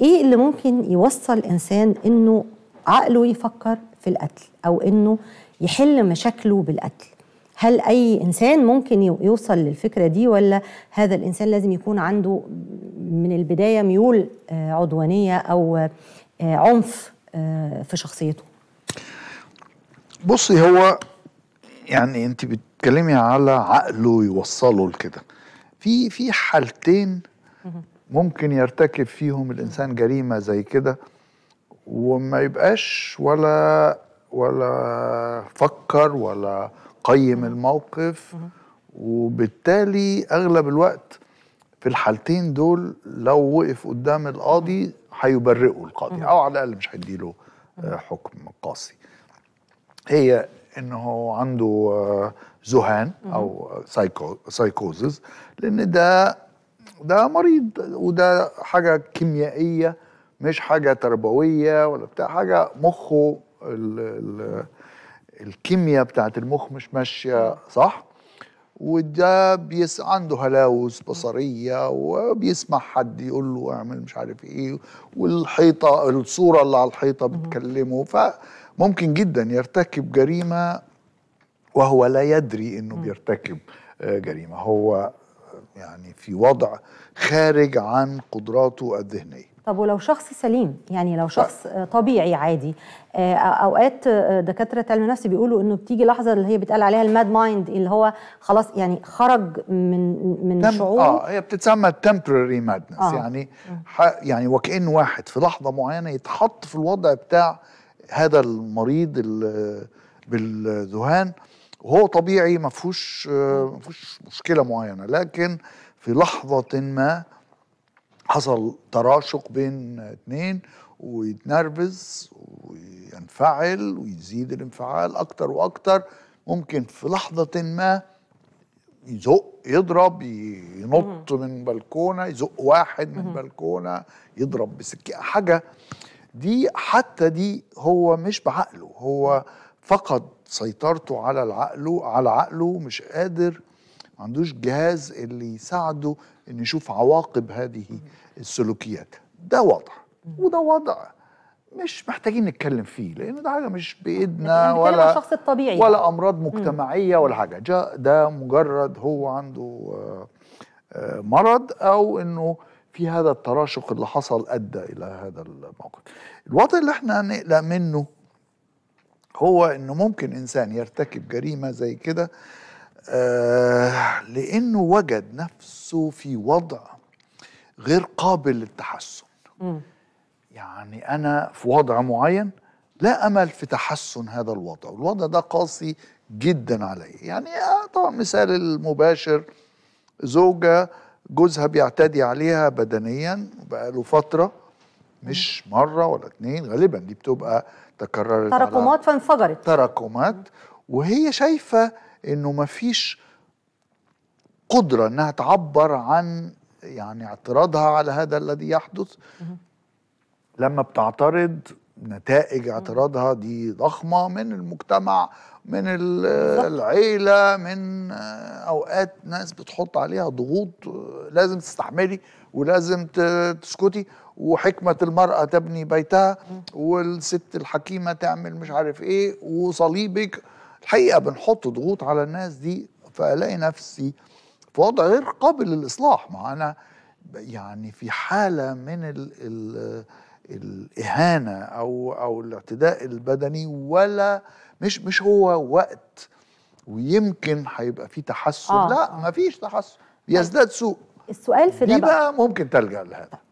ايه اللي ممكن يوصل انسان انه عقله يفكر في القتل او انه يحل مشاكله بالقتل هل اي انسان ممكن يوصل للفكره دي ولا هذا الانسان لازم يكون عنده من البدايه ميول آه، عدوانيه او آه، عنف آه، في شخصيته بصي هو يعني انت بتتكلمي على عقله يوصله لكده في في حالتين ممكن يرتكب فيهم الانسان جريمه زي كده وما يبقاش ولا ولا فكر ولا قيم الموقف وبالتالي اغلب الوقت في الحالتين دول لو وقف قدام القاضي هيبرئه القاضي او على الاقل مش هيديله آه، حكم قاسي هي انه عنده زهان آه، او سايكو سايكوزز لان ده ده مريض وده حاجه كيميائيه مش حاجه تربويه ولا بتاع حاجه مخه ال ال الكيمياء بتاعت المخ مش ماشيه صح وده بيس عنده هلاوس بصريه وبيسمع حد يقول له اعمل مش عارف ايه والحيطه الصوره اللي على الحيطه بتكلمه فممكن جدا يرتكب جريمه وهو لا يدري انه بيرتكب آه، جريمه هو يعني في وضع خارج عن قدراته الذهنيه طب ولو شخص سليم يعني لو شخص طيب. آه، طبيعي عادي آه، اوقات آه، دكاتره علم النفس بيقولوا انه بتيجي لحظه اللي هي بيتقال عليها الماد مايند اللي هو خلاص يعني خرج من من شعور اه هي بتتسمى temporary مادنس آه. يعني يعني وكأن واحد في لحظه معينه يتحط في الوضع بتاع هذا المريض بالذهان وهو طبيعي ما فيهوش ما فيهوش مشكله معينه لكن في لحظه ما حصل تراشق بين اثنين ويتنرفز وينفعل ويزيد الانفعال اكتر واكتر ممكن في لحظه ما يزق يضرب ينط من بلكونه يزق واحد من بلكونه يضرب بسكه حاجه دي حتى دي هو مش بعقله هو فقد سيطرته على العقله على عقله مش قادر ما عندوش جهاز اللي يساعده انه يشوف عواقب هذه السلوكيات ده وضع وده وضع مش محتاجين نتكلم فيه لان ده حاجه مش بايدنا ولا الشخص الطبيعي ولا امراض مجتمعيه ولا حاجه ده مجرد هو عنده آه، آه، مرض او انه في هذا التراشق اللي حصل ادى الى هذا الموقف الوضع اللي احنا هنقلق منه هو انه ممكن انسان يرتكب جريمه زي كده آه لانه وجد نفسه في وضع غير قابل للتحسن يعني انا في وضع معين لا امل في تحسن هذا الوضع والوضع ده قاسي جدا علي يعني آه، طبعا مثال المباشر زوجه جوزها بيعتدي عليها بدنيا بقاله فتره مش مره ولا اتنين غالبا دي بتبقى تكررت تراكمات فانفجرت تراكمات وهي شايفه انه ما فيش قدره انها تعبر عن يعني اعتراضها على هذا الذي يحدث لما بتعترض نتائج اعتراضها دي ضخمة من المجتمع من العيلة من أوقات ناس بتحط عليها ضغوط لازم تستحملي ولازم تسكتي وحكمة المرأة تبني بيتها والست الحكيمة تعمل مش عارف إيه وصليبك الحقيقة بنحط ضغوط على الناس دي فألاقي نفسي في وضع غير قابل للإصلاح ما أنا يعني في حالة من ال ال الاهانه او او الاعتداء البدني ولا مش مش هو وقت ويمكن هيبقى في تحسن آه. لا مفيش تحسن طيب. بيزداد سوء السؤال في ده بقى ممكن تلجا لهذا